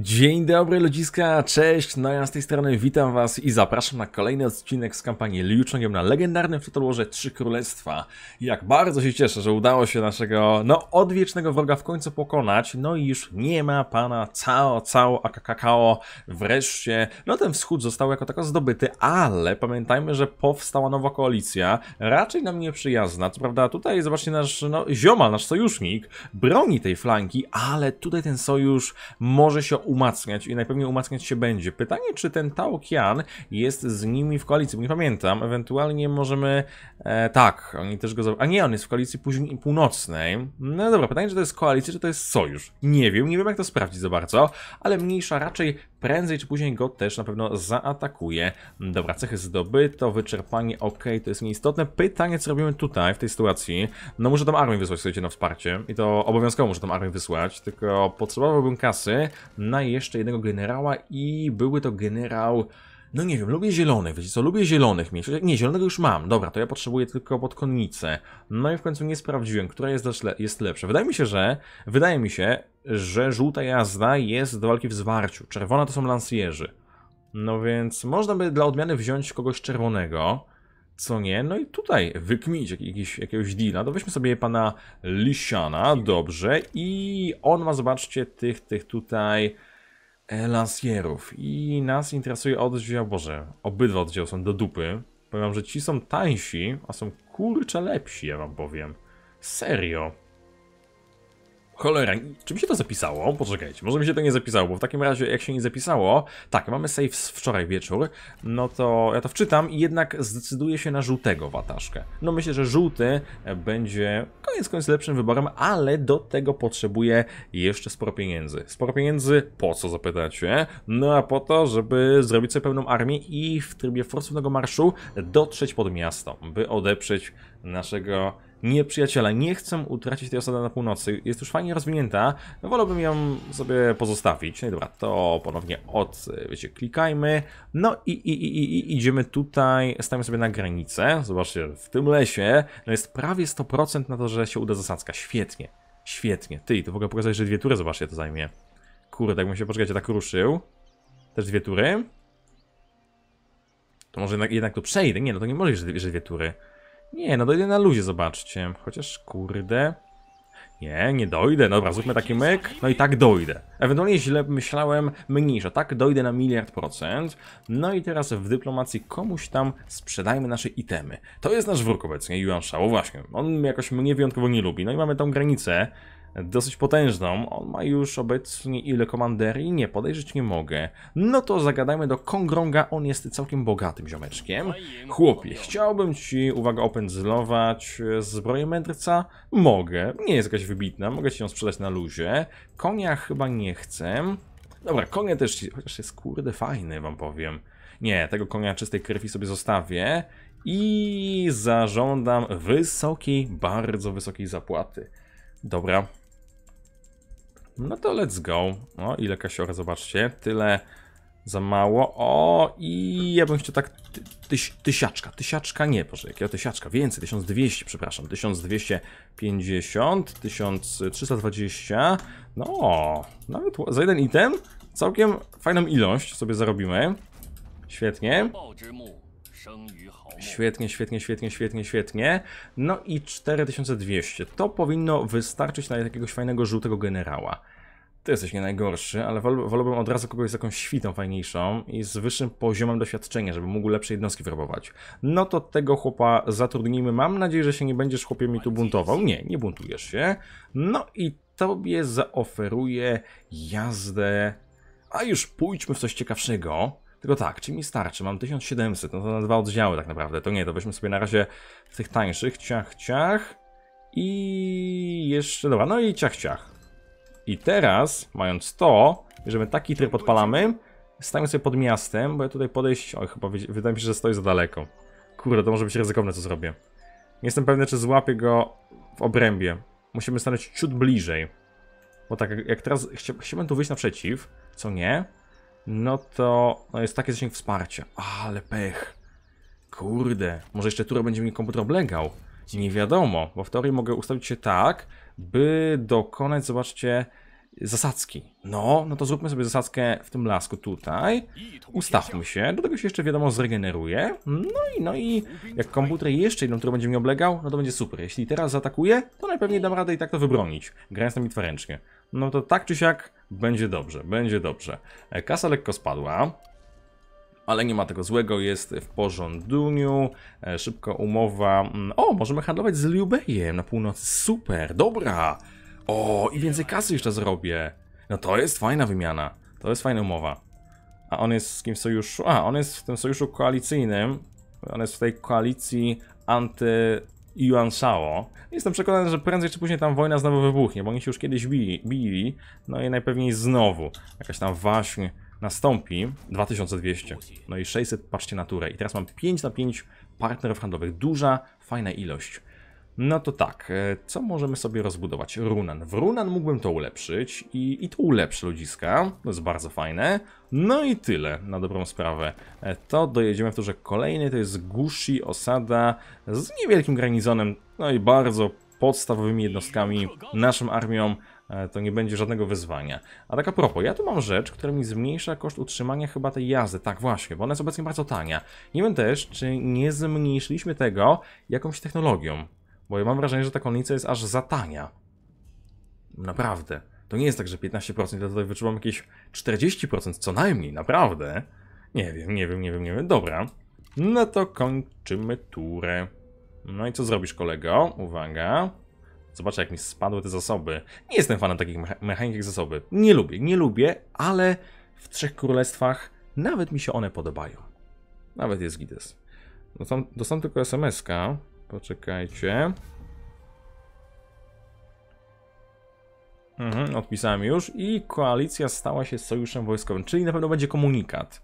Dzień dobry ludziska, cześć, no ja z tej strony witam was i zapraszam na kolejny odcinek z kampanii Liu Chongiem na legendarnym Totalwarze Trzy Królestwa. Jak bardzo się cieszę, że udało się naszego, no, odwiecznego wroga w końcu pokonać, no i już nie ma pana Cao Cao Akakakao, wreszcie, no ten wschód został jako tako zdobyty, ale pamiętajmy, że powstała nowa koalicja, raczej nam nieprzyjazna, co prawda tutaj zobaczcie nasz, no, Zioma nasz sojusznik, broni tej flanki, ale tutaj ten sojusz może się umacniać i najpewniej umacniać się będzie. Pytanie, czy ten Tao Kian jest z nimi w koalicji, nie pamiętam, ewentualnie możemy... E, tak, oni też go... A nie, on jest w koalicji później północnej. No dobra, pytanie, czy to jest koalicja, czy to jest sojusz. Nie wiem, nie wiem jak to sprawdzić za bardzo, ale mniejsza raczej prędzej czy później go też na pewno zaatakuje. Dobra, cechy zdobyto, wyczerpanie, ok, to jest nieistotne. Pytanie, co robimy tutaj, w tej sytuacji? No muszę tam armię wysłać, słuchajcie, na wsparcie. I to obowiązkowo muszę tam armię wysłać, tylko potrzebowałbym kasy na jeszcze jednego generała i byłby to generał... No nie wiem, lubię zielonych, wiecie co, lubię zielonych mieć. Nie, zielonego już mam, dobra, to ja potrzebuję tylko podkonnicę. No i w końcu nie sprawdziłem, która jest, le jest lepsza. Wydaje mi się, że, wydaje mi się, że żółta jazda jest do walki w zwarciu. Czerwona to są lansjerzy. No więc można by dla odmiany wziąć kogoś czerwonego, co nie? No i tutaj wykmić jakiś, jakiegoś deala. To weźmy sobie pana Lisiana, dobrze. I on ma, zobaczcie, tych, tych tutaj e, lansjerów. I nas interesuje oddział, Boże, obydwa oddziały są do dupy. Powiem, że ci są tańsi, a są kurcze lepsi, ja wam powiem. Serio. Cholera, czy mi się to zapisało? Poczekajcie, może mi się to nie zapisało, bo w takim razie jak się nie zapisało, tak, mamy save z wczoraj wieczór, no to ja to wczytam i jednak zdecyduję się na żółtego wataszkę. No myślę, że żółty będzie koniec końców lepszym wyborem, ale do tego potrzebuję jeszcze sporo pieniędzy. Sporo pieniędzy po co zapytacie? No a po to, żeby zrobić sobie pełną armię i w trybie forcownego marszu dotrzeć pod miasto, by odeprzeć naszego nie przyjaciele, Nie chcę utracić tej osady na północy. Jest już fajnie rozwinięta. No, wolałbym ją sobie pozostawić. No i dobra, to ponownie od, wiecie, klikajmy. No i, i, i, i idziemy tutaj, Stajemy sobie na granicę. Zobaczcie, w tym lesie no jest prawie 100% na to, że się uda zasadzka. Świetnie, świetnie. Ty, to w ogóle pokazać, że dwie tury, zobaczcie, to zajmie. Kurde, jakbym się, poczekajcie, tak ruszył. Też dwie tury. To może jednak, jednak to przejdę. Nie, no to nie możesz, że, że dwie tury. Nie, no dojdę na luzie, zobaczcie. Chociaż, kurde... Nie, nie dojdę, no dobra, zróbmy taki myk, no i tak dojdę. Ewentualnie źle myślałem, mniejsza, tak dojdę na miliard procent. No i teraz w dyplomacji komuś tam sprzedajmy nasze itemy. To jest nasz wróg obecnie, Yuan Shao, właśnie. On jakoś mnie wyjątkowo nie lubi. No i mamy tą granicę, dosyć potężną. On ma już obecnie ile komanderii? Nie, podejrzeć nie mogę. No to zagadajmy do Kongronga, on jest całkiem bogatym ziomeczkiem. Chłopie, chciałbym ci, uwaga, opędzlować e, zbroję mędrca? Mogę, nie jest jakaś wybitna, mogę ci ją sprzedać na luzie. Konia chyba nie chcę. Dobra, konia też, chociaż jest kurde fajny, wam powiem. Nie, tego konia czystej krwi sobie zostawię i zażądam wysokiej, bardzo wysokiej zapłaty. Dobra. No to let's go. O, ile kasiora, zobaczcie. Tyle za mało. O, i ja bym chciał tak ty, tyś, tysiaczka. Tysiaczka nie, proszę, jakiego tysiaczka? Więcej, 1200, przepraszam. 1250, 1320. No, nawet za jeden item całkiem fajną ilość sobie zarobimy. Świetnie. Świetnie, świetnie, świetnie, świetnie, świetnie. No i 4200. To powinno wystarczyć na jakiegoś fajnego żółtego generała. Ty jesteś nie najgorszy, ale wol, wolałbym od razu kogoś z jakąś świtą fajniejszą i z wyższym poziomem doświadczenia, żeby mógł lepsze jednostki wyrobować. No to tego chłopa zatrudnijmy. Mam nadzieję, że się nie będziesz chłopie mi tu buntował. Nie, nie buntujesz się. No i tobie zaoferuję jazdę... A już pójdźmy w coś ciekawszego. Tylko tak, czy mi starczy? Mam 1700, no to na dwa oddziały tak naprawdę. To nie, to weźmy sobie na razie w tych tańszych. Ciach, ciach. I jeszcze, dobra, no i ciach, ciach. I teraz, mając to, jeżeli taki tryb, odpalamy. Stajemy sobie pod miastem, bo ja tutaj podejść... Oj, chyba wydaje mi się, że stoi za daleko. Kurde, to może być ryzykowne, co zrobię. Nie jestem pewny, czy złapię go w obrębie. Musimy stanąć ciut bliżej. Bo tak, jak teraz chciałbym tu wyjść naprzeciw, co nie? no to no jest takie zasięg wsparcia. Ale pech. Kurde, może jeszcze turę będzie mi komputer oblegał. Nie wiadomo, bo w teorii mogę ustawić się tak, by dokonać, zobaczcie, Zasadzki. No, no to zróbmy sobie zasadzkę w tym lasku tutaj. Ustawmy się. Do tego się jeszcze wiadomo zregeneruje. No i no i jak komputer jeszcze jedną, którą będzie mnie oblegał, no to będzie super. Jeśli teraz zaatakuje, to najpewniej dam radę i tak to wybronić. Grając na bitwę ręcznie. No to tak czy siak będzie dobrze, będzie dobrze. E, kasa lekko spadła ale nie ma tego złego, jest w porządku. E, szybko umowa. Mm, o, możemy handlować z Liubejem na północy, super, dobra. O, i więcej kasy jeszcze zrobię. No to jest fajna wymiana. To jest fajna umowa. A on jest z kim w sojuszu? A, on jest w tym sojuszu koalicyjnym. On jest w tej koalicji anty Yuan Shao. Jestem przekonany, że prędzej czy później tam wojna znowu wybuchnie, bo oni się już kiedyś bili, bili no i najpewniej znowu jakaś tam właśnie nastąpi. 2200, no i 600, patrzcie naturę. I teraz mam 5 na 5 partnerów handlowych. Duża, fajna ilość. No to tak, e, co możemy sobie rozbudować? Runan. W Runan mógłbym to ulepszyć i, i to ulepszy ludziska, to jest bardzo fajne. No i tyle, na dobrą sprawę. E, to dojedziemy w że kolejny, to jest Gushi osada z niewielkim granizonem, no i bardzo podstawowymi jednostkami, naszą armią e, to nie będzie żadnego wyzwania. A tak a propos, ja tu mam rzecz, która mi zmniejsza koszt utrzymania chyba tej jazdy. Tak, właśnie, bo ona jest obecnie bardzo tania. Nie wiem też, czy nie zmniejszyliśmy tego jakąś technologią. Bo ja mam wrażenie, że ta konnica jest aż za tania. Naprawdę. To nie jest tak, że 15%, ja tutaj wyczuwam jakieś 40% co najmniej, naprawdę. Nie wiem, nie wiem, nie wiem, nie wiem. Dobra. No to kończymy turę. No i co zrobisz, kolego? Uwaga. Zobacz, jak mi spadły te zasoby. Nie jestem fanem takich mecha mechanik jak zasoby. Nie lubię, nie lubię, ale w Trzech Królestwach nawet mi się one podobają. Nawet jest Gides. Dostałem, no dostałem tylko SMS-ka. Poczekajcie. Mhm, odpisałem już. I koalicja stała się sojuszem wojskowym, czyli na pewno będzie komunikat.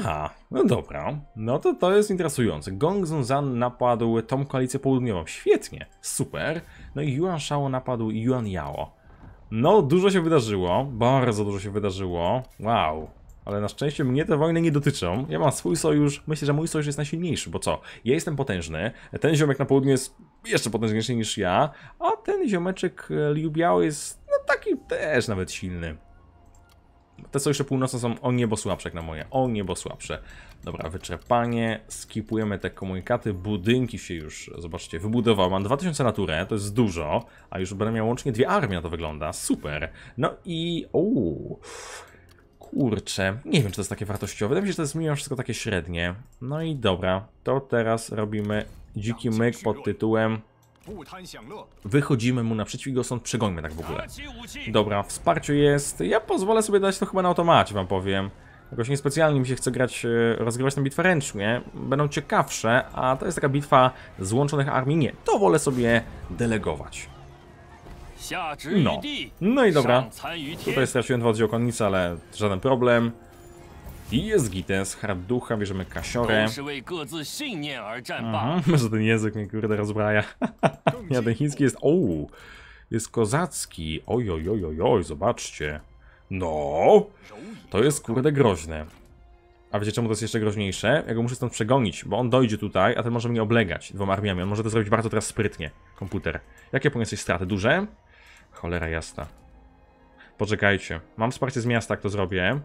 Aha, no dobra. No to to jest interesujące. Gong Zunzan napadł tą koalicję południową. Świetnie, super. No i Yuan Shao napadł Yuan Yao. No, dużo się wydarzyło. Bardzo dużo się wydarzyło. Wow. Ale na szczęście mnie te wojny nie dotyczą. Ja mam swój sojusz, myślę, że mój sojusz jest najsilniejszy, bo co? Ja jestem potężny, ten ziomek na południu jest jeszcze potężniejszy niż ja, a ten ziomeczek e, Liu Biao jest no taki też nawet silny. Te sojusze północne są o niebo słabsze jak na moje, o niebo słabsze. Dobra, wyczerpanie, skipujemy te komunikaty, budynki się już, zobaczcie, wybudowały. Mam 2000 naturę, to jest dużo, a już będę miał łącznie dwie armie, to wygląda, super. No i... Uuu. Kurczę, nie wiem, czy to jest takie wartościowe. Wydaje mi się, że to jest mimo wszystko takie średnie. No i dobra, to teraz robimy dziki myk pod tytułem Wychodzimy mu naprzeciw i go stąd przegońmy tak w ogóle. Dobra, wsparcie jest. Ja pozwolę sobie dać to chyba na automacie, wam powiem. Jakoś niespecjalnie mi się chce grać, e, rozgrywać tę bitwę ręcznie. Będą ciekawsze, a to jest taka bitwa złączonych armii. Nie, to wolę sobie delegować. No. No i dobra. Tutaj straciłem dwa odziałkonnice, ale żaden problem. I jest Gites, Hrab Ducha, bierzemy Kasiorę. Aha, może ten język mnie kurde rozbraja. ja ten chiński jest... O, Jest kozacki. Oj, oj, oj, oj, oj, zobaczcie. No! To jest kurde groźne. A wiecie czemu to jest jeszcze groźniejsze? Ja go muszę stąd przegonić, bo on dojdzie tutaj, a ten może mnie oblegać dwoma armiami. On może to zrobić bardzo teraz sprytnie, komputer. Jakie poniosłeś straty? Duże? Cholera jasna. Poczekajcie. Mam wsparcie z miasta, jak to zrobię.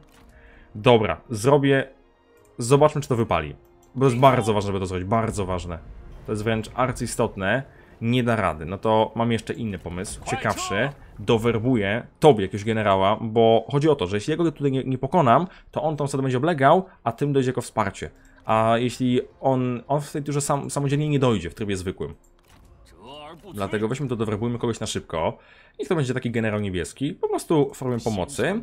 Dobra, zrobię... Zobaczmy, czy to wypali. Bo jest bardzo ważne, żeby to zrobić. Bardzo ważne. To jest wręcz arcyistotne. Nie da rady. No to mam jeszcze inny pomysł. Ciekawszy. Dowerbuję tobie jakiegoś generała, bo chodzi o to, że jeśli jego tutaj nie, nie pokonam, to on tą osadę będzie oblegał, a tym dojdzie jako wsparcie. A jeśli on, on w tej turze sam, samodzielnie nie dojdzie w trybie zwykłym. Dlatego weźmy to, dowrebujmy kogoś na szybko. Niech to będzie taki generał niebieski. Po prostu formę pomocy.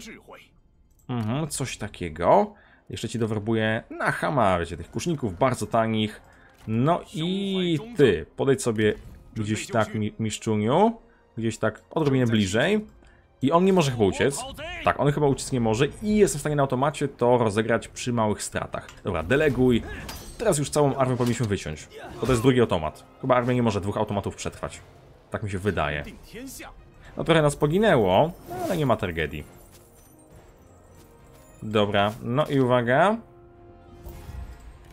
Mhm, coś takiego. Jeszcze ci dowerbuję na hama, wiecie, tych kuszników bardzo tanich. No i ty, podejdź sobie gdzieś tak, mi miszczuniu. Gdzieś tak odrobinę bliżej. I on nie może chyba uciec. Tak, on chyba uciec nie może i jestem w stanie na automacie to rozegrać przy małych stratach. Dobra, deleguj, Teraz już całą armię powinniśmy wyciąć. Bo to jest drugi automat. Chyba armia nie może dwóch automatów przetrwać. Tak mi się wydaje. No trochę nas poginęło, no, ale nie ma tragedii. Dobra, no i uwaga.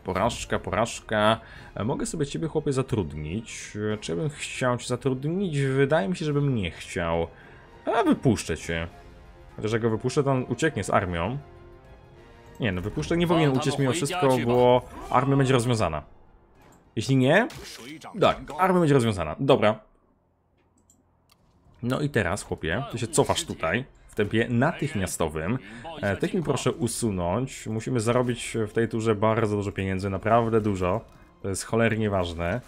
Porażka, porażka. Mogę sobie ciebie, chłopie, zatrudnić. Czy bym chciał cię zatrudnić? Wydaje mi się, żebym nie chciał. A wypuszczę cię. Chociaż jak go wypuszczę, to on ucieknie z armią. Nie no, wypuszczę, nie powinien uciec mimo wszystko, bo armia będzie rozwiązana. Jeśli nie, tak, armia będzie rozwiązana. Dobra. No i teraz, chłopie, ty się cofasz tutaj w tempie natychmiastowym. E, tych mi proszę usunąć. Musimy zarobić w tej turze bardzo dużo pieniędzy, naprawdę dużo. To jest cholernie ważne.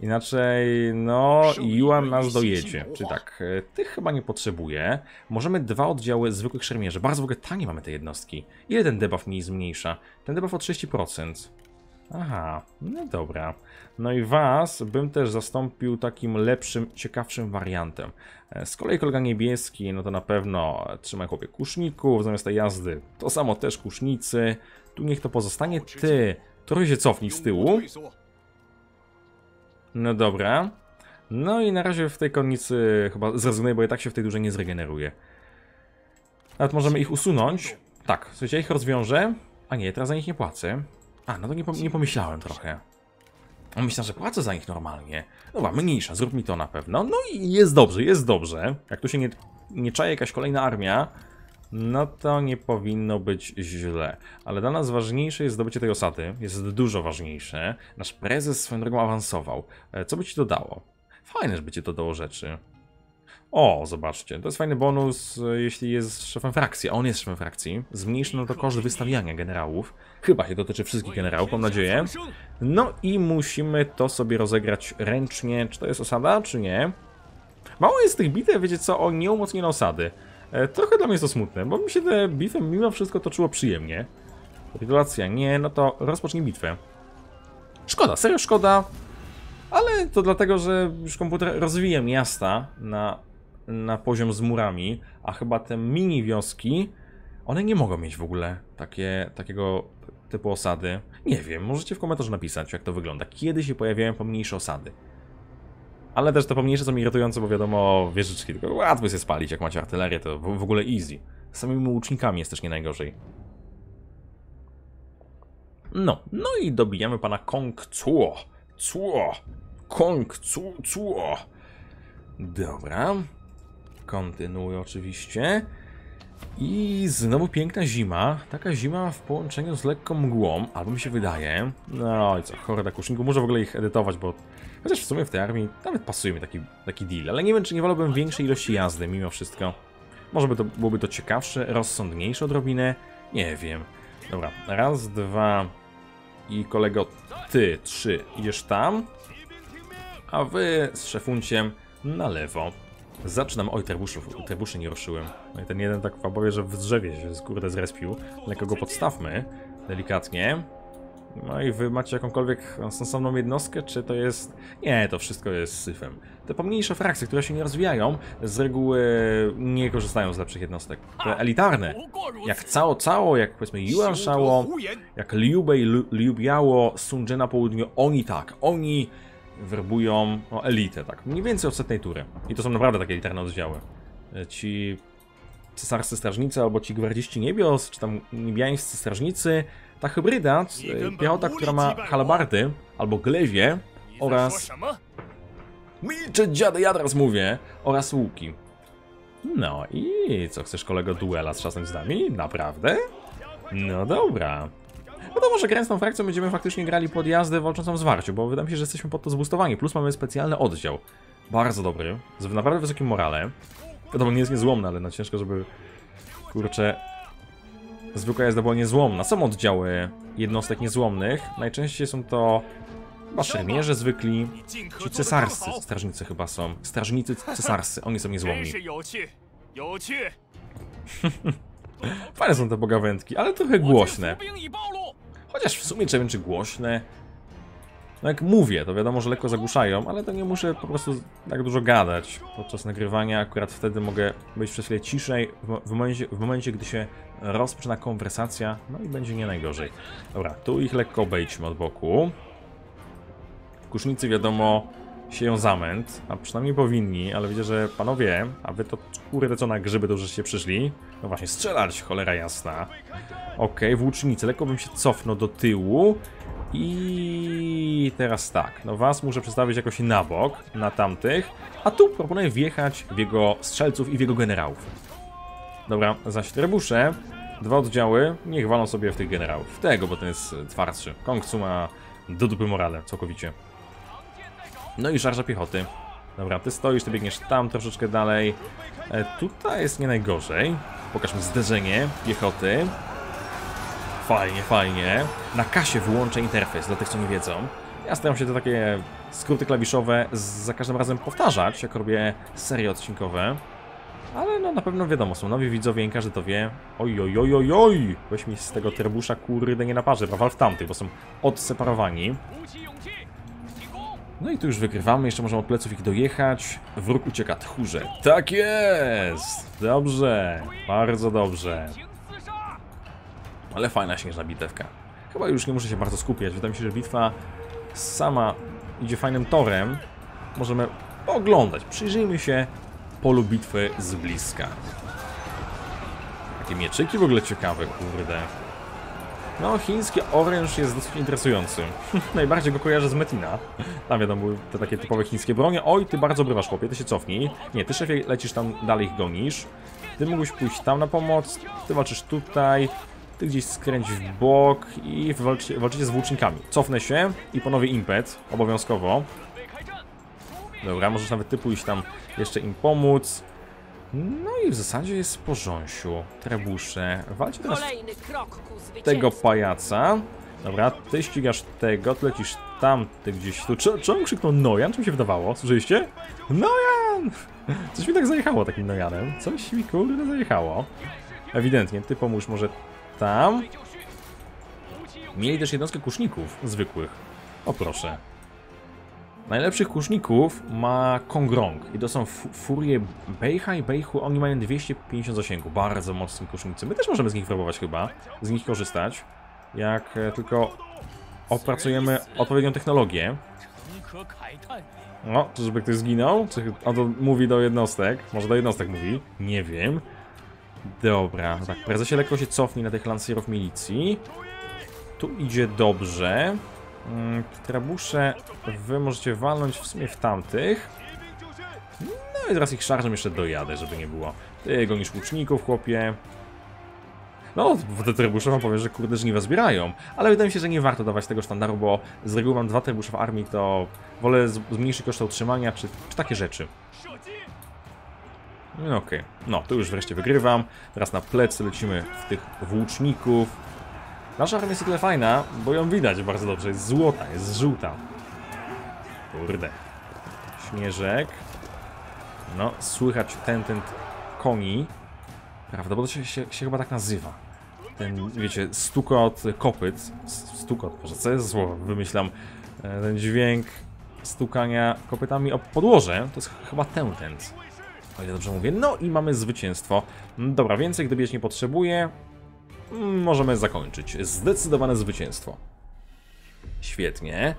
Inaczej, no, Juan nas dojedzie. Czy tak? E, tych chyba nie potrzebuje. Możemy dwa oddziały zwykłych szermierzy. Bardzo w ogóle tanie mamy te jednostki. Ile ten debuff mi zmniejsza? Ten debuff o 30%. Aha, no dobra. No i was bym też zastąpił takim lepszym, ciekawszym wariantem. E, z kolei kolega niebieski, no to na pewno trzymaj chłopie kuszników, zamiast tej jazdy to samo też kusznicy. Tu niech to pozostanie. Ty, trochę się cofnij z tyłu. No dobra. No i na razie w tej konnicy chyba zrezygnuję, bo i tak się w tej dużej nie zregeneruje. Nawet możemy ich usunąć. Tak, słuchajcie, ich rozwiążę. A nie, teraz za nich nie płacę. A, no to nie, pom nie pomyślałem trochę. Myślę, że płacę za nich normalnie. No Dobra, mniejsza, zrób mi to na pewno. No i jest dobrze, jest dobrze. Jak tu się nie, nie czai jakaś kolejna armia, no to nie powinno być źle. Ale dla nas ważniejsze jest zdobycie tej osady, jest dużo ważniejsze. Nasz prezes swoją drogą awansował. E, co by ci to dało? Fajne, by ci to dało rzeczy. O, zobaczcie, to jest fajny bonus, e, jeśli jest szefem frakcji, a on jest szefem frakcji. Zmniejszy nam to koszt wystawiania generałów. Chyba się dotyczy wszystkich generałów, mam nadzieję. No i musimy to sobie rozegrać ręcznie. Czy to jest osada, czy nie? Mało jest tych bitew, wiecie co, o nieumocnione osady. E, trochę dla mnie jest to smutne, bo mi się te bitwy mimo wszystko toczyło przyjemnie. Kapitulacja nie, no to rozpocznij bitwę. Szkoda, serio szkoda, ale to dlatego, że już komputer rozwija miasta na, na poziom z murami, a chyba te mini wioski, one nie mogą mieć w ogóle takie, takiego typu osady. Nie wiem, możecie w komentarzu napisać, jak to wygląda. Kiedy się pojawiają pomniejsze osady? ale też to pomniejsze są irytujące, bo wiadomo, wieżyczki tylko łatwo jest spalić, jak macie artylerię, to w, w ogóle easy. Z samymi łucznikami jest też nie najgorzej. No, no i dobijamy pana Kong Cuo. Cuo. Kong Cuo. Cuo. Dobra. Kontynuuję oczywiście. I znowu piękna zima. Taka zima w połączeniu z lekką mgłą, albo mi się wydaje. No i co, horda kuszników. Muszę w ogóle ich edytować, bo Chociaż w sumie w tej armii nawet pasuje mi taki, taki deal, ale nie wiem, czy nie wolałbym większej ilości jazdy mimo wszystko. Może by to, byłoby to ciekawsze, rozsądniejsze odrobinę, nie wiem. Dobra, raz, dwa i kolego, ty, trzy, idziesz tam, a wy z szefunciem na lewo. Zaczynam, oj, trebuszów, trebuszy nie ruszyłem. No i ten jeden tak powie, że w drzewie się, kurde, zrespił. Lekko go podstawmy, delikatnie. No i wy macie jakąkolwiek sensowną jednostkę, czy to jest... Nie, to wszystko jest syfem. Te pomniejsze frakcje, które się nie rozwijają, z reguły nie korzystają z lepszych jednostek. Te elitarne, jak Cao Cao, jak powiedzmy Yuan Shao, jak Liu Bei, Liu Sun na południu, oni tak, oni werbują no, elitę, tak, mniej więcej od setnej tury. I to są naprawdę takie elitarne oddziały. Ci cesarscy strażnicy albo ci gwardziści niebios, czy tam niebiańscy strażnicy, ta hybryda, y, piechota, która ma halabardy albo glewie oraz... milcze dziade, ja teraz mówię! Oraz łuki. No i co, chcesz kolego duela z czasem z nami? Naprawdę? No dobra. No to może grając tą frakcją będziemy faktycznie grali pod jazdę walczącą w zwarciu, bo wydaje mi się, że jesteśmy pod to zbustowani. Plus mamy specjalny oddział. Bardzo dobry, z naprawdę wysokim morale. Wiadomo, nie jest niezłomny, ale no ciężko, żeby... Kurczę, zwykła jest była niezłomna. Są oddziały jednostek niezłomnych. Najczęściej są to chyba szermierze zwykli, czy cesarscy strażnicy chyba są. Strażnicy cesarscy, oni są niezłomni. Fajne są te bogawędki, ale trochę głośne. Chociaż w sumie czy wiem, czy głośne, no jak mówię, to wiadomo, że lekko zagłuszają, ale to nie muszę po prostu tak dużo gadać. Podczas nagrywania akurat wtedy mogę być przez chwilę ciszej, w momencie, w momencie gdy się rozpoczyna konwersacja, no i będzie nie najgorzej. Dobra, tu ich lekko obejdźmy od boku. Kusznicy wiadomo, sieją zamęt, a przynajmniej powinni, ale widzę, że panowie, a wy to kurde co na grzyby dużo się przyszli. No właśnie, strzelać, cholera jasna. Okej, okay, włócznicy, lekko bym się cofnął do tyłu i teraz tak, no was muszę przestawić jakoś na bok, na tamtych, a tu proponuję wjechać w jego strzelców i w jego generałów. Dobra, zaś trebusze, dwa oddziały, niech walą sobie w tych generałów. W tego, bo ten jest twardszy. Kongcu ma do dupy morale, całkowicie. No i żarża piechoty. Dobra, ty stoisz, ty biegniesz tam troszeczkę dalej. E, tutaj jest nie najgorzej. Pokaż mi zderzenie piechoty. Fajnie, fajnie. Na kasie wyłączę interfejs, dla tych co nie wiedzą. Ja staram się te takie skróty klawiszowe za każdym razem powtarzać, jak robię serie odcinkowe. Ale no na pewno wiadomo, są nowi widzowie i każdy to wie. Oj, oj, oj, oj, oj! Weź mi z tego trybusza kurde nie naparzę, bawal w tamtych, bo są odseparowani. No i tu już wygrywamy, jeszcze możemy od pleców ich dojechać. Wróg ucieka tchórze. Tak jest! Dobrze, bardzo dobrze ale fajna śnieżna bitewka. Chyba już nie muszę się bardzo skupiać, wydaje mi się, że bitwa sama idzie fajnym torem. Możemy oglądać, przyjrzyjmy się polu bitwy z bliska. Takie mieczyki w ogóle ciekawe, kurde. No, chiński oręż jest dosyć interesujący. Najbardziej go kojarzę z Metina. Tam wiadomo, były te takie typowe chińskie bronie. Oj, ty bardzo obrywasz, chłopie, ty się cofnij. Nie, ty szefie lecisz tam, dalej ich gonisz. Ty mógłbyś pójść tam na pomoc, ty walczysz tutaj. Ty gdzieś skręć w bok i walczy, walczycie z włócznikami. Cofnę się i ponowię impet, obowiązkowo. Dobra, możesz nawet ty pójść tam jeszcze im pomóc. No i w zasadzie jest w porządku. Trebusze. Walcie teraz tego pajaca. Dobra, ty ścigasz tego, ty lecisz tamty gdzieś tu. czemu krzyknął Nojan? Czym się wydawało? Słyszeliście? Nojan! Coś mi tak zajechało takim Nojanem. Coś mi kurde zajechało. Ewidentnie, ty pomóż może tam. Mieli też jednostkę kuszników zwykłych. O proszę. Najlepszych kuszników ma Kongrong i to są furie Beiha i Beihu. Oni mają 250 zasięgu, bardzo mocni kusznicy. My też możemy z nich próbować chyba, z nich korzystać. Jak e, tylko opracujemy odpowiednią technologię. No, to żeby ktoś zginął? Czy on to mówi do jednostek? Może do jednostek mówi? Nie wiem. Dobra, tak, prezesie lekko się cofnij na tych lancerów milicji. Tu idzie dobrze. Mm, trebusze wy możecie walnąć w sumie w tamtych. No i teraz ich szarżem jeszcze dojadę, żeby nie było. Ty gonisz łuczników, chłopie. No, te trebusze wam powiem, że kurde żniwa zbierają, ale wydaje mi się, że nie warto dawać tego sztandaru, bo z reguły mam dwa trebusze w armii, to wolę zmniejszyć koszty utrzymania, czy, czy takie rzeczy. No okej, okay. no tu już wreszcie wygrywam. Teraz na plecy lecimy w tych włóczników. Nasza armia jest tyle fajna, bo ją widać bardzo dobrze. Jest złota, jest żółta. Kurde. Śnieżek. No, słychać ten, ten koni. Prawda, bo się, się chyba tak nazywa. Ten, wiecie, stukot kopyt. Stukot, może co jest słowo? Wymyślam e, ten dźwięk stukania kopytami o podłoże. To jest chyba ten tent. O ile dobrze mówię. No i mamy zwycięstwo. Dobra, więcej gdybyś nie potrzebuje, możemy zakończyć. Zdecydowane zwycięstwo. Świetnie.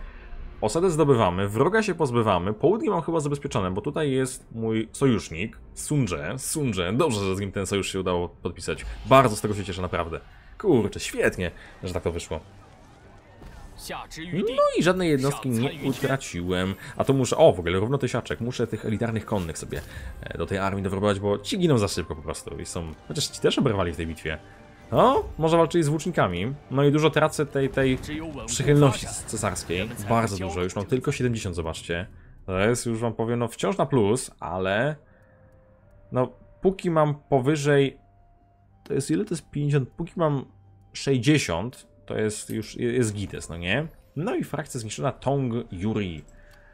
Osadę zdobywamy, wroga się pozbywamy, południe mam chyba zabezpieczone, bo tutaj jest mój sojusznik, Sunje. Sunje, dobrze, że z nim ten sojusz się udało podpisać. Bardzo z tego się cieszę, naprawdę. Kurczę, świetnie, że tak to wyszło. No i żadnej jednostki nie utraciłem. A to muszę... O, w ogóle równo tysiaczek. Muszę tych elitarnych konnych sobie e, do tej armii doprowadzić, bo ci giną za szybko po prostu i są... Chociaż ci też oberwali w tej bitwie. No, może walczyli z włócznikami. No i dużo tracę tej, tej przychylności cesarskiej. Tak Bardzo dużo, już mam tylko 70, zobaczcie. To jest, już wam powiem, no wciąż na plus, ale... No, póki mam powyżej... To jest ile? To jest 50? Póki mam 60, to jest już, jest Gites, no nie? No i frakcja zniszczona Tong Yuri.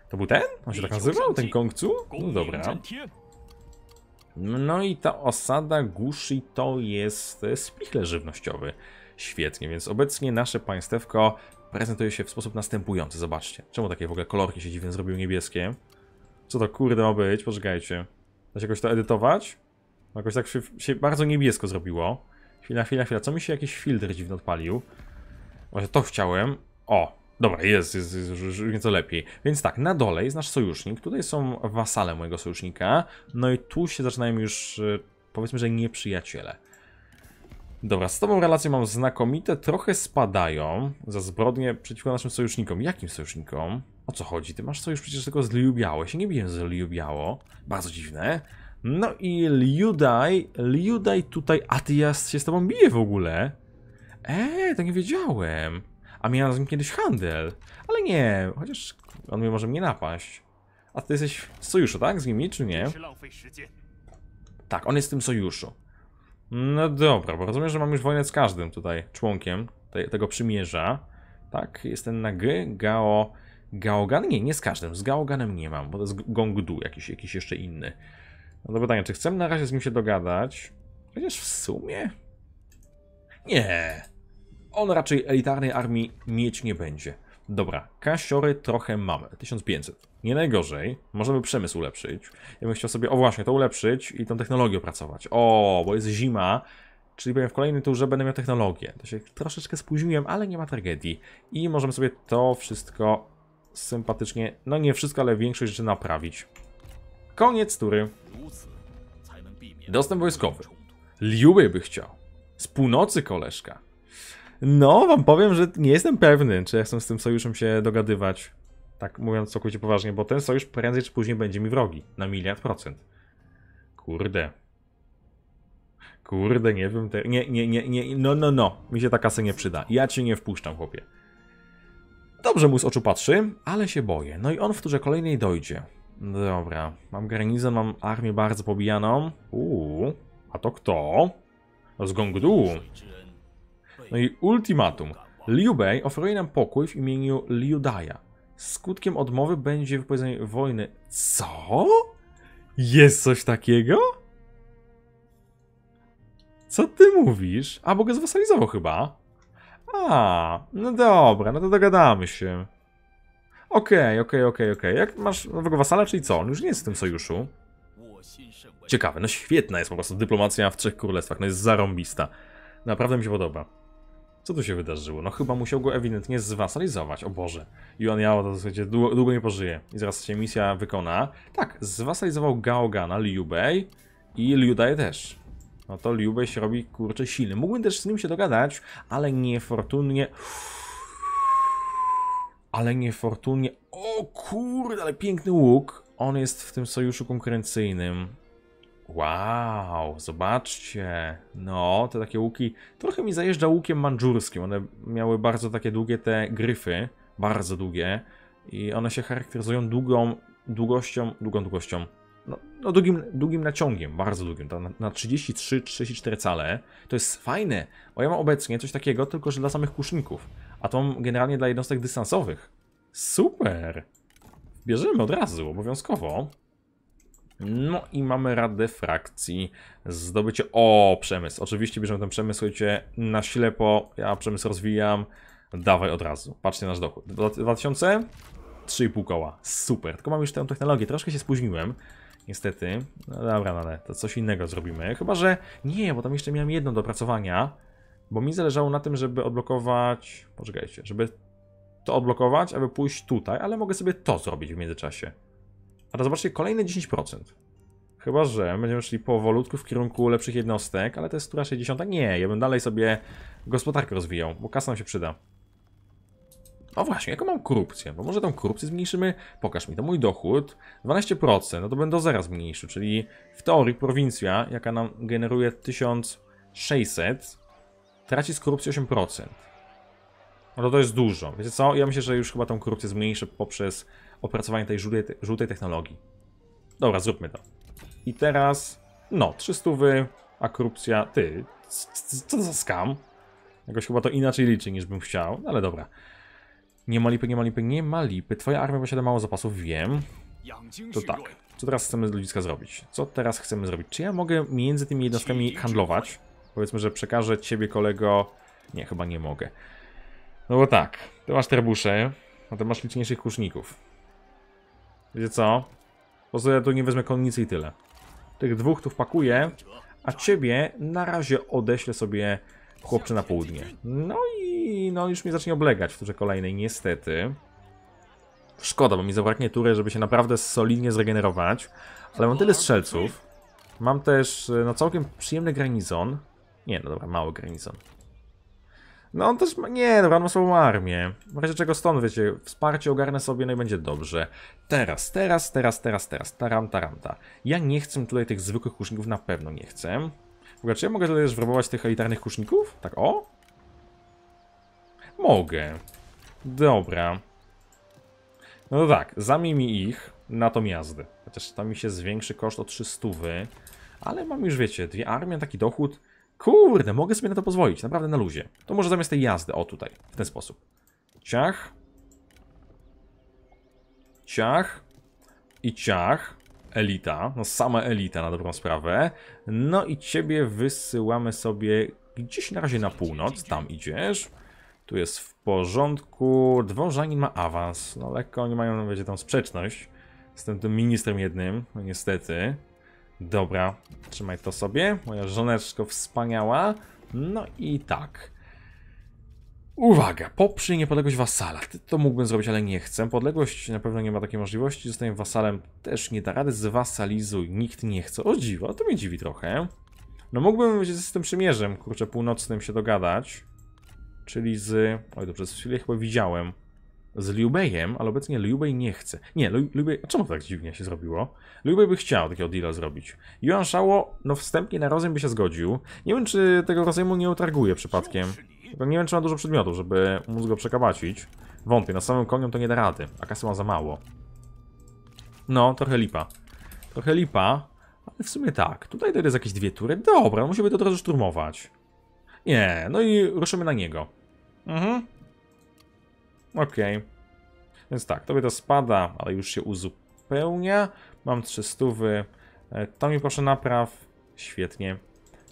To był ten? On się tak nazywał? Ten Kongcu? No dobra. No i ta osada Gushi to jest spichle żywnościowy. Świetnie, więc obecnie nasze państewko prezentuje się w sposób następujący. Zobaczcie. Czemu takie w ogóle kolorki się dziwnie zrobiły niebieskie? Co to kurde ma być? Poczekajcie. Da się jakoś to edytować? Jakoś tak się, się bardzo niebiesko zrobiło. Chwila, chwila, chwila. Co mi się jakiś filtr dziwny odpalił? Właśnie to chciałem. O, Dobra, jest, jest, jest już, już nieco lepiej. Więc tak, na dole jest nasz sojusznik. Tutaj są wasale mojego sojusznika. No i tu się zaczynają już, e, powiedzmy, że nieprzyjaciele. Dobra, z tobą relacje mam znakomite. Trochę spadają za zbrodnie przeciwko naszym sojusznikom. Jakim sojusznikom? O co chodzi? Ty masz sojusz przecież tylko z Liu Biało. Się nie biłem z Liu Biało. Bardzo dziwne. No i Liudaj, Liudaj tutaj, a ty ja się z tobą bije w ogóle. Eee, to nie wiedziałem. A miałem z nim kiedyś handel. Ale nie, chociaż on mnie może mnie napaść. A ty jesteś w sojuszu, tak? Z nimi, czy nie? Tak, on jest w tym sojuszu. No dobra, bo rozumiem, że mam już wojnę z każdym tutaj członkiem te, tego przymierza. Tak, jest ten na G, Gao... Gaogan? Nie, nie z każdym, z Gaoganem nie mam, bo to jest Gongdu, jakiś, jakiś jeszcze inny. No to pytanie, czy chcemy na razie z nim się dogadać? Chociaż w sumie... Nie, on raczej elitarnej armii mieć nie będzie. Dobra, kasiory trochę mamy, 1500. Nie najgorzej, możemy przemysł ulepszyć. Ja bym chciał sobie, o właśnie, to ulepszyć i tą technologię opracować. O, bo jest zima, czyli powiem w kolejnym turze będę miał technologię. To się troszeczkę spóźniłem, ale nie ma tragedii. I możemy sobie to wszystko sympatycznie, no nie wszystko, ale większość rzeczy naprawić. Koniec tury. Dostęp wojskowy. Liuby by chciał. Z północy koleżka. No, wam powiem, że nie jestem pewny, czy ja chcę z tym sojuszem się dogadywać. Tak mówiąc całkowicie poważnie, bo ten sojusz prędzej czy później będzie mi wrogi. Na miliard procent. Kurde. Kurde, nie wiem. Te... Nie, nie, nie, nie. No, no, no. Mi się ta kasa nie przyda. Ja cię nie wpuszczam, chłopie. Dobrze mu z oczu patrzy, ale się boję. No i on w turze kolejnej dojdzie. Dobra, mam garnizon, mam armię bardzo pobijaną. Uuu, a to kto? Z Gongdu. No i ultimatum. Liu Bei oferuje nam pokój w imieniu Liu Daia. Skutkiem odmowy będzie wypowiedzenie wojny. Co? Jest coś takiego? Co ty mówisz? A, bo go zwasalizował chyba. A, no dobra, no to dogadamy się. Okej, okay, okej, okay, okej, okay, okej. Jak masz nowego wasala, czyli co? On już nie jest w tym sojuszu. Ciekawe, no świetna jest po prostu dyplomacja w Trzech Królestwach, no jest zarąbista. Naprawdę mi się podoba. Co tu się wydarzyło? No chyba musiał go ewidentnie zwasalizować, o Boże. Yuan Yao to w zasadzie długo, długo, nie pożyje. I zaraz się misja wykona. Tak, zwasalizował Gaogana, Liu Bei i Liu Dai też. No to Liu Bei się robi, kurczę, silny. Mógłbym też z nim się dogadać, ale niefortunnie... Ale niefortunnie... O kurde, ale piękny łuk. On jest w tym sojuszu konkurencyjnym. Wow, zobaczcie. No, te takie łuki. Trochę mi zajeżdża łukiem mandżurskim. One miały bardzo takie długie te gryfy. Bardzo długie. I one się charakteryzują długą długością. Długą długością. No, no długim, długim naciągiem, bardzo długim, na, na 33-34 cale. To jest fajne, bo ja mam obecnie coś takiego, tylko że dla samych kuszników, a to mam generalnie dla jednostek dystansowych. Super! Bierzemy od razu, obowiązkowo. No i mamy radę frakcji. Zdobycie. O, przemysł. Oczywiście bierzemy ten przemysł, słuchajcie, na ślepo. Ja przemysł rozwijam. Dawaj od razu. Patrzcie nasz dochód. 2000? 3,5 koła. Super. Tylko mam już tę technologię. Troszkę się spóźniłem. Niestety. No dobra, no ale to coś innego zrobimy. Chyba, że nie, bo tam jeszcze miałem jedno do opracowania. Bo mi zależało na tym, żeby odblokować... Poczekajcie, żeby to odblokować, aby pójść tutaj, ale mogę sobie to zrobić w międzyczasie. Ale zobaczcie, kolejne 10%. Chyba, że będziemy szli powolutku w kierunku lepszych jednostek, ale to jest 160. Nie, ja bym dalej sobie gospodarkę rozwijał, bo kasa nam się przyda. O właśnie, jaką mam korupcję? Bo może tą korupcję zmniejszymy? Pokaż mi, to mój dochód 12%, no to będę zaraz mniejszy, czyli w teorii prowincja, jaka nam generuje 1600, traci z korupcji 8%. No to, jest dużo. Wiecie co? Ja myślę, że już chyba tą korupcję zmniejszę poprzez opracowanie tej żółtej, żółtej technologii. Dobra, zróbmy to. I teraz... No, 300 wy, a korupcja... Ty, co to za skam? Jakoś chyba to inaczej liczy niż bym chciał, no ale dobra. Nie ma lipy, nie ma lipy, nie ma lipy. Twoja armia posiada mało zapasów, wiem. To tak. Co teraz chcemy z ludziska zrobić? Co teraz chcemy zrobić? Czy ja mogę między tymi jednostkami handlować? Powiedzmy, że przekażę ciebie kolego... Nie, chyba nie mogę. No bo tak, ty masz trebusze, a ty masz liczniejszych kuszników. Wiecie co? Poza ja tu nie wezmę konnicy i tyle. Tych dwóch tu wpakuję, a ciebie na razie odeślę sobie chłopcze na południe. No i no już mi zacznie oblegać w turze kolejnej, niestety. Szkoda, bo mi zabraknie tury, żeby się naprawdę solidnie zregenerować. Ale mam tyle strzelców. Mam też e, no całkiem przyjemny granizon. Nie, no dobra, mały granizon. No on też, nie, no on ma swoją armię. W razie czego stąd, wiecie, wsparcie ogarnę sobie, no i będzie dobrze. Teraz, teraz, teraz, teraz, teraz, taram, taramta. Ja nie chcę tutaj tych zwykłych kuszników, na pewno nie chcę. W ogóle, czy ja mogę tutaj też wrobować tych elitarnych kuszników? Tak, o? Mogę. Dobra. No to tak, zamień mi ich na to miazdy. Chociaż tam mi się zwiększy koszt o 300, ale mam już, wiecie, dwie armie, taki dochód. Kurde, mogę sobie na to pozwolić, naprawdę na luzie. To może zamiast tej jazdy, o tutaj, w ten sposób. Ciach. Ciach. I ciach. Elita, no sama elita na dobrą sprawę. No i ciebie wysyłamy sobie gdzieś na razie na północ, tam idziesz. Tu jest w porządku. Dworzanin ma awans. No lekko oni mają, będzie tam sprzeczność z tym, tym ministrem jednym, no niestety. Dobra, trzymaj to sobie, moja żoneczko wspaniała. No i tak. Uwaga, poprzyj niepodległość wasala. To mógłbym zrobić, ale nie chcę. Podległość na pewno nie ma takiej możliwości. Zostaję wasalem, też nie da rady. Zwasalizuj, nikt nie chce. O dziwo, to mnie dziwi trochę. No mógłbym być z tym przymierzem, kurczę, północnym się dogadać. Czyli z... Oj, dobrze, z chwilę chyba widziałem z Liu Beiem, ale obecnie Liu Bei nie chce. Nie, Liu, Liu Bei, czemu tak dziwnie się zrobiło? Liu Bei by chciał takiego deala zrobić. Yuan Shao, no wstępnie na rozejm by się zgodził. Nie wiem, czy tego rozejmu nie utarguje przypadkiem. Nie wiem, czy ma dużo przedmiotów, żeby móc go przekabacić. Wątpię, na no, samym koniu to nie da rady, a kasy ma za mało. No, trochę lipa. Trochę lipa, ale w sumie tak. Tutaj to jest jakieś dwie tury. Dobra, musimy to trochę szturmować. Nie, no i ruszymy na niego. Mhm. Okej. Okay. Więc tak, tobie to spada, ale już się uzupełnia. Mam stówy. E, to mi proszę napraw. Świetnie.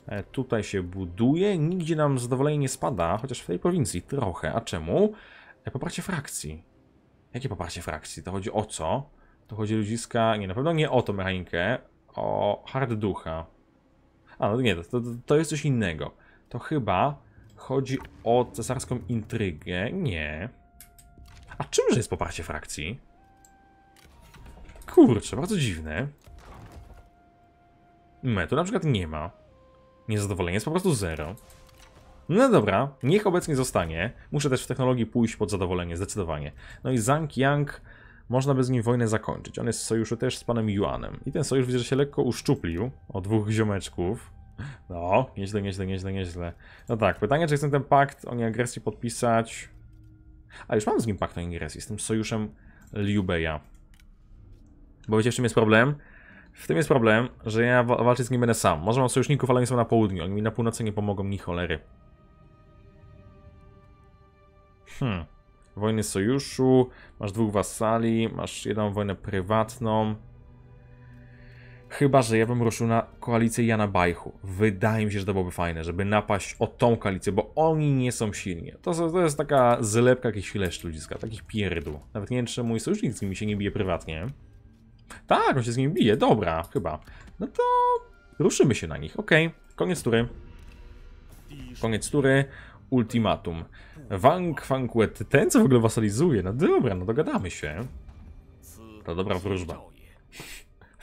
E, tutaj się buduje. Nigdzie nam zadowolenie nie spada, chociaż w tej prowincji trochę. A czemu? E, poparcie frakcji. Jakie poparcie frakcji? To chodzi o co? To chodzi o ludziska... Nie, na pewno nie o tą mechanikę. O hard ducha. A, no nie, to, to jest coś innego. To chyba chodzi o cesarską intrygę. Nie. A czymże jest poparcie frakcji? Kurczę, bardzo dziwne. Metu na przykład nie ma. Niezadowolenie jest po prostu zero. No dobra, niech obecnie zostanie. Muszę też w technologii pójść pod zadowolenie, zdecydowanie. No i Zhang Yang, można by z nim wojnę zakończyć. On jest w sojuszu też z panem Yuanem. I ten sojusz widzę, że się lekko uszczuplił o dwóch ziomeczków. No, nieźle, nieźle, nieźle, nieźle. No tak, pytanie, czy chcę ten pakt o nieagresji podpisać? A już mam z nim pakt o ingresji, z tym sojuszem Liubeja. Bo wiecie, w czym jest problem? W tym jest problem, że ja walczyć z nim będę sam. Może mam sojuszników, ale oni są na południu. Oni mi na północy nie pomogą, ni cholery. Hmm. Wojny sojuszu, masz dwóch wasali, masz jedną wojnę prywatną. Chyba, że ja bym ruszył na koalicję Jana Bajchu. Wydaje mi się, że to byłoby fajne, żeby napaść o tą koalicję, bo oni nie są silni. To, to jest taka zlepka jakichś leszcz ludziska, takich pierdół. Nawet nie wiem, czy mój sojusznik z nimi się nie bije prywatnie. Tak, on się z nimi bije, dobra, chyba. No to ruszymy się na nich, okej. Okay. Koniec tury. Koniec tury. Ultimatum. Wang Fanquet, ten co w ogóle wasalizuje. No dobra, no dogadamy się. To dobra wróżba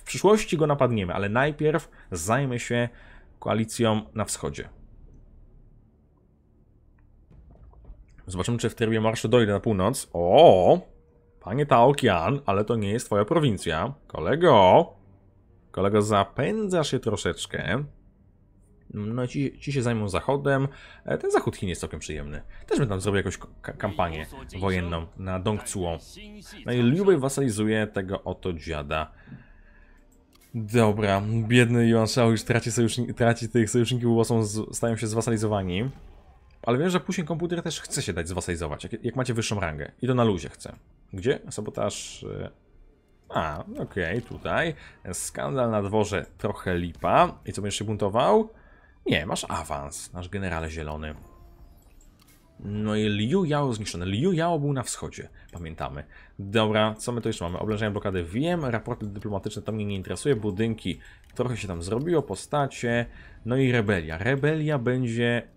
przyszłości go napadniemy, ale najpierw zajmę się koalicją na wschodzie. Zobaczymy, czy w trybie marszu dojdę na północ. O, panie Taokian, ale to nie jest twoja prowincja. Kolego, kolego, zapędzasz się troszeczkę. No ci, ci się zajmą zachodem. E, ten zachód Chin jest całkiem przyjemny. Też bym tam zrobił jakąś kampanię wojenną na Dongcuo. No i Liu wasalizuje tego oto dziada Dobra, biedny Yuan Shao już traci, traci tych sojuszników, bo są stają się zwasalizowani. Ale wiem, że później komputer też chce się dać zwasalizować, jak, jak macie wyższą rangę. I to na luzie chce. Gdzie? Sabotaż... E, A, okej, okay, tutaj. Skandal na dworze, trochę lipa. I co, będziesz się buntował? Nie, masz awans, nasz generale zielony. No i Liu Yao zniszczony. Liu Yao był na wschodzie, pamiętamy. Dobra, co my tu jeszcze mamy? Oblężenia blokady wiem, raporty dyplomatyczne to mnie nie interesuje, budynki trochę się tam zrobiło, postacie, no i rebelia. Rebelia będzie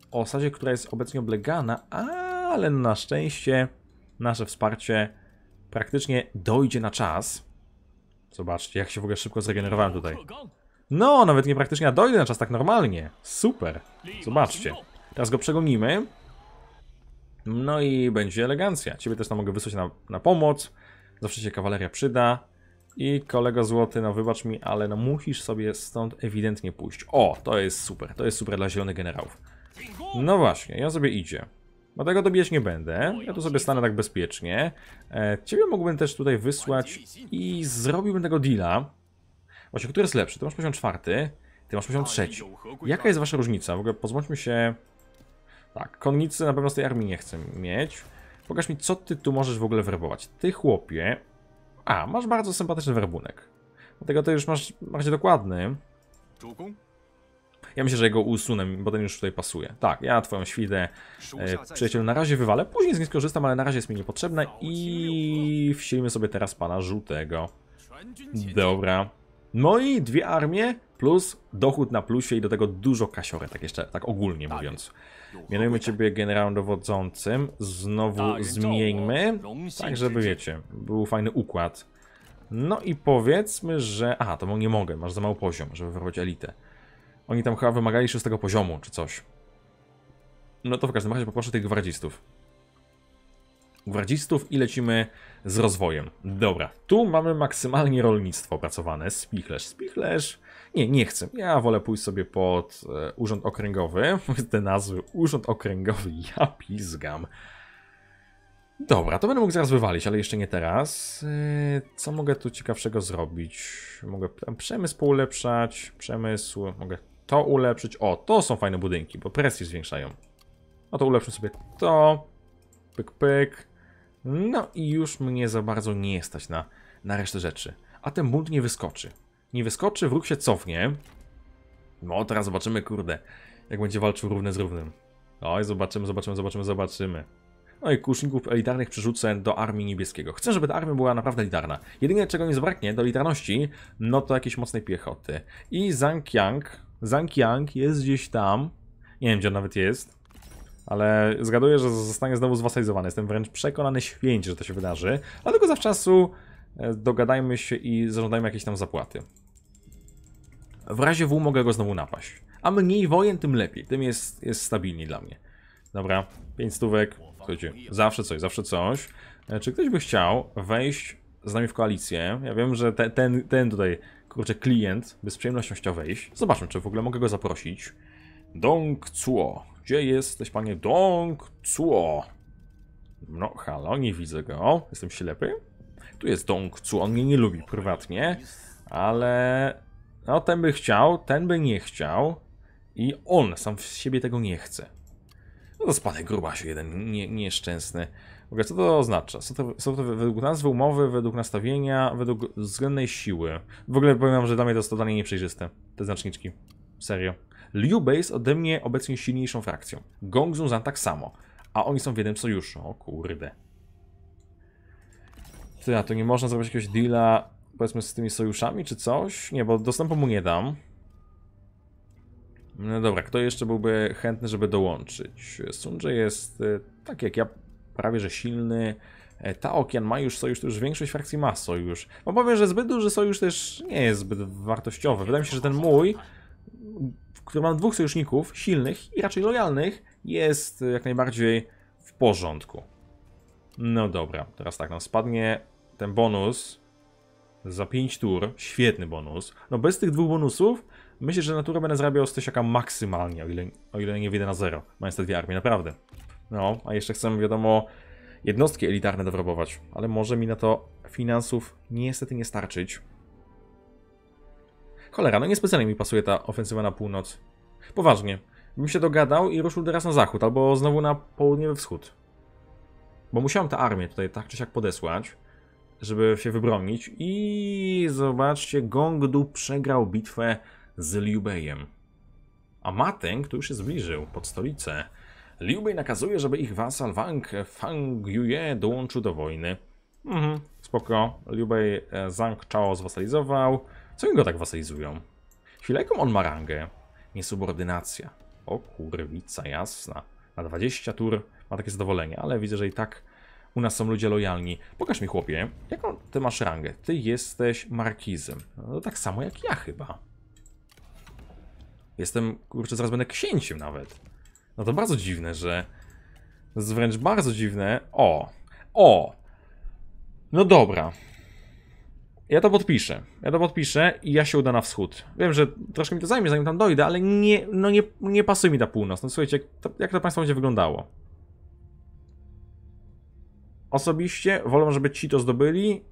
w osadzie, która jest obecnie oblegana, ale na szczęście nasze wsparcie praktycznie dojdzie na czas. Zobaczcie, jak się w ogóle szybko zregenerowałem tutaj. No, nawet nie praktycznie, a dojdę na czas tak normalnie. Super. Zobaczcie. Teraz go przegonimy. No i będzie elegancja. Ciebie też tam mogę wysłać na, na pomoc. Zawsze się kawaleria przyda. I kolego złoty, no wybacz mi, ale no musisz sobie stąd ewidentnie pójść. O, to jest super. To jest super dla zielonych generałów. No właśnie, ja sobie idzie. Bo tego dobijać nie będę. Ja tu sobie stanę tak bezpiecznie. E, ciebie mógłbym też tutaj wysłać i zrobiłbym tego deala. Właśnie, który jest lepszy? Ty masz poziom czwarty, ty masz poziom trzeci. Jaka jest wasza różnica? W ogóle pozbądźmy się tak, konnicy na pewno z tej armii nie chcę mieć. Pokaż mi, co ty tu możesz w ogóle werbować. Ty, chłopie... A, masz bardzo sympatyczny werbunek. Dlatego to już masz bardziej dokładny. Ja myślę, że jego usunę, bo ten już tutaj pasuje. Tak, ja twoją świdę e, przyjacielu na razie wywalę. Później z niej skorzystam, ale na razie jest mi niepotrzebne. I wsielimy sobie teraz pana żółtego. Dobra. No i dwie armie plus dochód na plusie i do tego dużo kasiory, tak jeszcze, tak ogólnie tak. mówiąc. Mianujmy Ciebie generałem dowodzącym. Znowu tak, zmieńmy, no, tak żeby wiecie, był fajny układ. No i powiedzmy, że... Aha, to nie mogę, masz za mały poziom, żeby wyrwać elitę. Oni tam chyba wymagali szóstego poziomu, czy coś. No to w każdym razie poproszę tych gwardzistów. Gwardzistów i lecimy z rozwojem. Dobra, tu mamy maksymalnie rolnictwo opracowane. Spichlerz, spichlerz. Nie, nie chcę. Ja wolę pójść sobie pod e, Urząd Okręgowy. Te nazwy Urząd Okręgowy, ja pizgam. Dobra, to będę mógł zaraz wywalić, ale jeszcze nie teraz. E, co mogę tu ciekawszego zrobić? Mogę przemysł poulepszać, przemysł, mogę to ulepszyć. O, to są fajne budynki, bo presję zwiększają. No to ulepszę sobie to, pyk, pyk. No i już mnie za bardzo nie stać na, na resztę rzeczy. A ten bunt nie wyskoczy nie wyskoczy, wróg się cofnie. No, teraz zobaczymy, kurde, jak będzie walczył równy z równym. Oj, zobaczymy, zobaczymy, zobaczymy, zobaczymy. No i kuszników elitarnych przerzucę do armii niebieskiego. Chcę, żeby ta armia była naprawdę elitarna. Jedynie czego nie zabraknie do elitarności, no to jakieś mocnej piechoty. I Zhang Yang, Zhang Yang jest gdzieś tam. Nie wiem, gdzie on nawet jest. Ale zgaduję, że zostanie znowu zwasalizowany. Jestem wręcz przekonany święcie, że to się wydarzy. Dlatego zawczasu E, dogadajmy się i zażądajmy jakieś tam zapłaty. W razie W mogę go znowu napaść. A mniej wojen, tym lepiej. Tym jest, jest stabilniej dla mnie. Dobra, pięć stówek. Słuchajcie, zawsze coś, zawsze coś. E, czy ktoś by chciał wejść z nami w koalicję? Ja wiem, że te, ten, ten tutaj, kurczę, klient by z przyjemnością chciał wejść. Zobaczmy, czy w ogóle mogę go zaprosić. Dong Cuo. Gdzie jesteś, panie Dong Cuo? No, halo, nie widzę go. Jestem ślepy? Tu jest Dong on mnie nie lubi prywatnie, ale no ten by chciał, ten by nie chciał i on sam z siebie tego nie chce. No to spadek gruba się jeden nie, nieszczęsny. W ogóle co to oznacza? Są to, są to według nazwy umowy, według nastawienia, według względnej siły. W ogóle powiem, że dla mnie to jest totalnie nieprzejrzyste, te znaczniczki. Serio. Liu Bei jest ode mnie obecnie silniejszą frakcją. Gongzun Zan tak samo. A oni są w jednym sojuszu. O kurde. Ty, a to nie można zrobić jakiegoś deala, powiedzmy, z tymi sojuszami czy coś? Nie, bo dostępu mu nie dam. No dobra, kto jeszcze byłby chętny, żeby dołączyć? Sunże jest, e, tak jak ja, prawie że silny. E, okien ma już sojusz, to już większość frakcji ma sojusz. Bo powiem, że zbyt duży sojusz też nie jest zbyt wartościowy. Wydaje mi się, że ten mój, który ma mam dwóch sojuszników, silnych i raczej lojalnych, jest e, jak najbardziej w porządku. No dobra, teraz tak nam no spadnie ten bonus za 5 tur, świetny bonus. No bez tych dwóch bonusów myślę, że natura będę zarabiał z tysiaka maksymalnie, o ile, o ile nie wyjdę na zero. Mając te dwie armie, naprawdę. No, a jeszcze chcę wiadomo, jednostki elitarne dowrobować, ale może mi na to finansów niestety nie starczyć. Cholera, no niespecjalnie mi pasuje ta ofensywa na północ. Poważnie, bym się dogadał i ruszył teraz na zachód, albo znowu na południowy wschód. Bo musiałem tę armię tutaj tak czy siak podesłać żeby się wybronić. I zobaczcie, Gongdu przegrał bitwę z Liu Beiem. A Mateng tu już się zbliżył pod stolicę. Liu Bei nakazuje, żeby ich wasal Wang Fang Yue dołączył do wojny. Mhm, spoko. Liu Bei e, Zhang Chao zwasalizował. Co go tak wasalizują? Chwilę, on ma rangę? Niesubordynacja. O kurwica jasna. Na 20 tur ma takie zadowolenie, ale widzę, że i tak u nas są ludzie lojalni. Pokaż mi chłopie, jaką ty masz rangę? Ty jesteś markizem. No, tak samo jak ja chyba. Jestem, kurczę, zaraz będę księciem nawet. No to bardzo dziwne, że... To jest wręcz bardzo dziwne. O! O! No dobra. Ja to podpiszę. Ja to podpiszę i ja się uda na wschód. Wiem, że troszkę mi to zajmie, zanim tam dojdę, ale nie, no nie, nie pasuje mi ta północ. No słuchajcie, jak to, jak to państwo będzie wyglądało? Osobiście wolę, żeby ci to zdobyli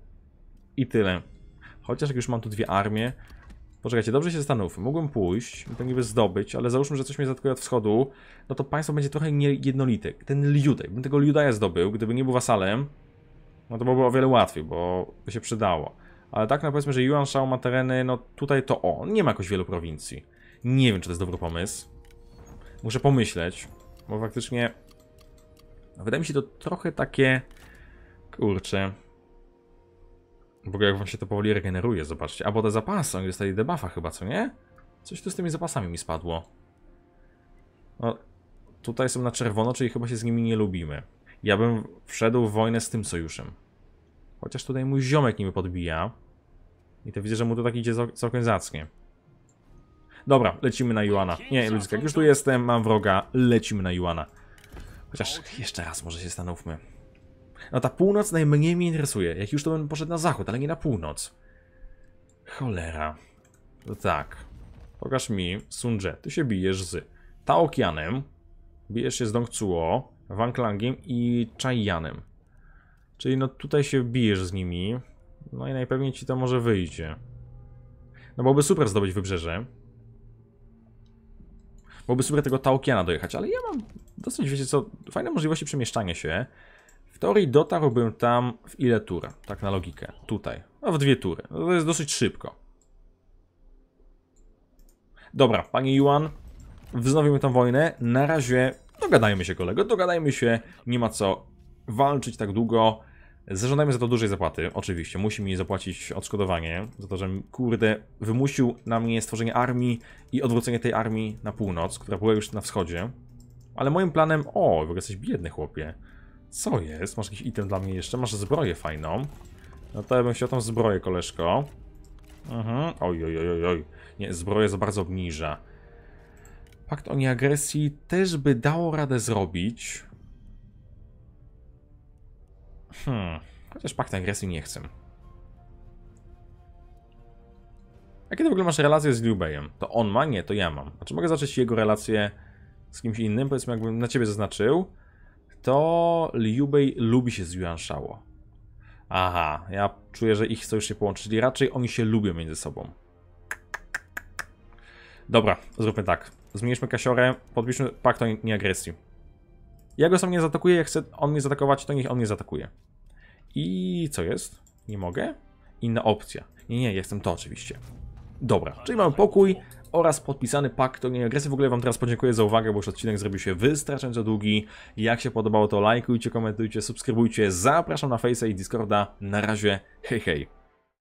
i tyle. Chociaż jak już mam tu dwie armie, Poczekajcie, dobrze się zastanówmy. Mógłbym pójść i to niby zdobyć, ale załóżmy, że coś mnie zatkuje od wschodu, no to państwo będzie trochę niejednolite. Ten Liudaj, bym tego Liudaja zdobył, gdyby nie był wasalem, no to byłoby o wiele łatwiej, bo by się przydało. Ale tak, no powiedzmy, że Yuan Shao ma tereny, no tutaj to on, nie ma jakoś wielu prowincji. Nie wiem, czy to jest dobry pomysł. Muszę pomyśleć, bo faktycznie... wydaje mi się to trochę takie Kurczę. W ogóle jak wam się to powoli regeneruje, zobaczcie. A bo te zapasy, oni dostali debuffa chyba, co nie? Coś tu z tymi zapasami mi spadło. No, tutaj są na czerwono, czyli chyba się z nimi nie lubimy. Ja bym wszedł w wojnę z tym sojuszem. Chociaż tutaj mój ziomek nimi podbija. I to widzę, że mu to tak idzie całkiem zacnie. Dobra, lecimy na Juana. Nie, ludzka, już tu jestem, mam wroga, lecimy na Juana. Chociaż jeszcze raz może się stanówmy. No ta północ najmniej mnie interesuje. Jak już to bym poszedł na zachód, ale nie na północ. Cholera. No tak. Pokaż mi, Sunje, ty się bijesz z Taokianem, bijesz się z Dong Cuo, Van Klangiem i Chaiyanem. Czyli no tutaj się bijesz z nimi, no i najpewniej ci to może wyjdzie. No byłoby super zdobyć wybrzeże. Byłoby super tego Taokiana dojechać, ale ja mam dosyć, wiecie co, fajne możliwości przemieszczania się. W teorii dotarłbym tam w ile tura? Tak na logikę. Tutaj. No w dwie tury. No to jest dosyć szybko. Dobra, panie Yuan, wznowimy tę wojnę. Na razie dogadajmy się, kolego, dogadajmy się. Nie ma co walczyć tak długo. Zażądajmy za to dużej zapłaty, oczywiście. Musi mi zapłacić odszkodowanie za to, że kurde wymusił na mnie stworzenie armii i odwrócenie tej armii na północ, która była już na wschodzie. Ale moim planem... O, w ogóle jesteś biedny chłopie. Co jest? Masz jakiś item dla mnie jeszcze? Masz zbroję fajną. No to ja bym chciał tą zbroję, koleżko. Mhm. Oj, oj, oj, oj. Nie, zbroję za bardzo obniża. Pakt o nieagresji też by dało radę zrobić. Hmm. Chociaż pakt agresji nie chcę. A kiedy w ogóle masz relację z Liu Beiem? To on ma? Nie, to ja mam. A czy mogę zacząć jego relację z kimś innym? Powiedzmy, jakbym na ciebie zaznaczył to Liu Bei lubi się z Yuan Shao. Aha, ja czuję, że ich sojusz się połączy, czyli raczej oni się lubią między sobą. Dobra, zróbmy tak. Zmniejszmy kasiorę, podpiszmy pakt o nieagresji. Ja go sam nie zaatakuję, jak chce on mnie zaatakować, to niech on mnie zatakuje. I co jest? Nie mogę? Inna opcja. Nie, nie, ja to oczywiście. Dobra, czyli mamy pokój, oraz podpisany pakt nie agresji. W ogóle Wam teraz podziękuję za uwagę, bo już odcinek zrobił się wystarczająco długi. Jak się podobało, to lajkujcie, komentujcie, subskrybujcie. Zapraszam na Face'a i Discorda. Na razie, hej hej.